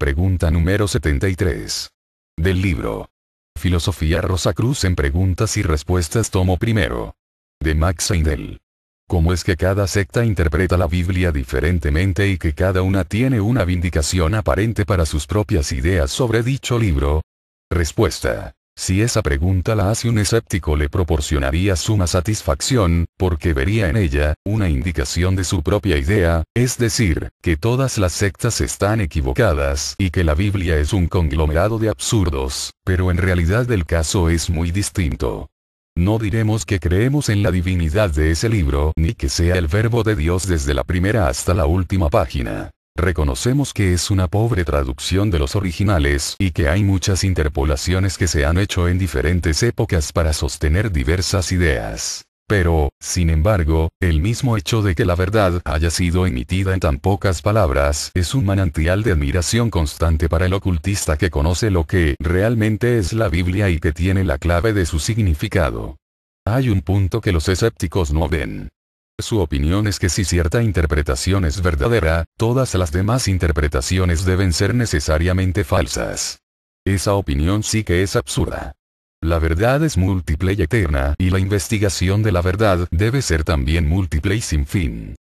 Pregunta número 73. Del libro. Filosofía Rosa Cruz en Preguntas y Respuestas Tomo primero. De Max Heindel. ¿Cómo es que cada secta interpreta la Biblia diferentemente y que cada una tiene una vindicación aparente para sus propias ideas sobre dicho libro? Respuesta. Si esa pregunta la hace un escéptico le proporcionaría suma satisfacción, porque vería en ella, una indicación de su propia idea, es decir, que todas las sectas están equivocadas y que la Biblia es un conglomerado de absurdos, pero en realidad el caso es muy distinto. No diremos que creemos en la divinidad de ese libro, ni que sea el verbo de Dios desde la primera hasta la última página. Reconocemos que es una pobre traducción de los originales y que hay muchas interpolaciones que se han hecho en diferentes épocas para sostener diversas ideas. Pero, sin embargo, el mismo hecho de que la verdad haya sido emitida en tan pocas palabras es un manantial de admiración constante para el ocultista que conoce lo que realmente es la Biblia y que tiene la clave de su significado. Hay un punto que los escépticos no ven. Su opinión es que si cierta interpretación es verdadera, todas las demás interpretaciones deben ser necesariamente falsas. Esa opinión sí que es absurda. La verdad es múltiple y eterna, y la investigación de la verdad debe ser también múltiple y sin fin.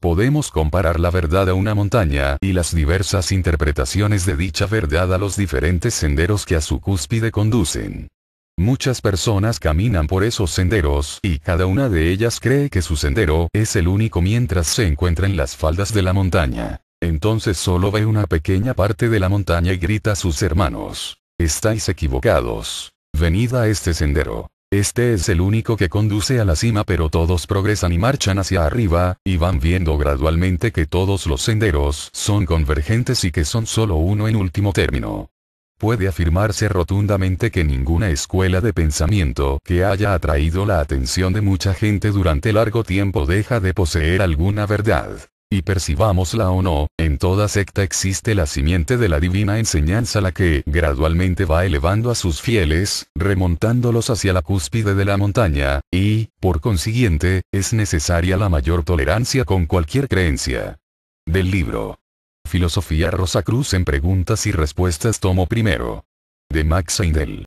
Podemos comparar la verdad a una montaña, y las diversas interpretaciones de dicha verdad a los diferentes senderos que a su cúspide conducen. Muchas personas caminan por esos senderos, y cada una de ellas cree que su sendero es el único mientras se encuentra en las faldas de la montaña. Entonces solo ve una pequeña parte de la montaña y grita a sus hermanos. Estáis equivocados. Venid a este sendero. Este es el único que conduce a la cima pero todos progresan y marchan hacia arriba, y van viendo gradualmente que todos los senderos son convergentes y que son solo uno en último término puede afirmarse rotundamente que ninguna escuela de pensamiento que haya atraído la atención de mucha gente durante largo tiempo deja de poseer alguna verdad. Y percibámosla o no, en toda secta existe la simiente de la divina enseñanza la que gradualmente va elevando a sus fieles, remontándolos hacia la cúspide de la montaña, y, por consiguiente, es necesaria la mayor tolerancia con cualquier creencia. Del libro Filosofía Rosa Cruz en preguntas y respuestas tomo primero. De Max Heindel.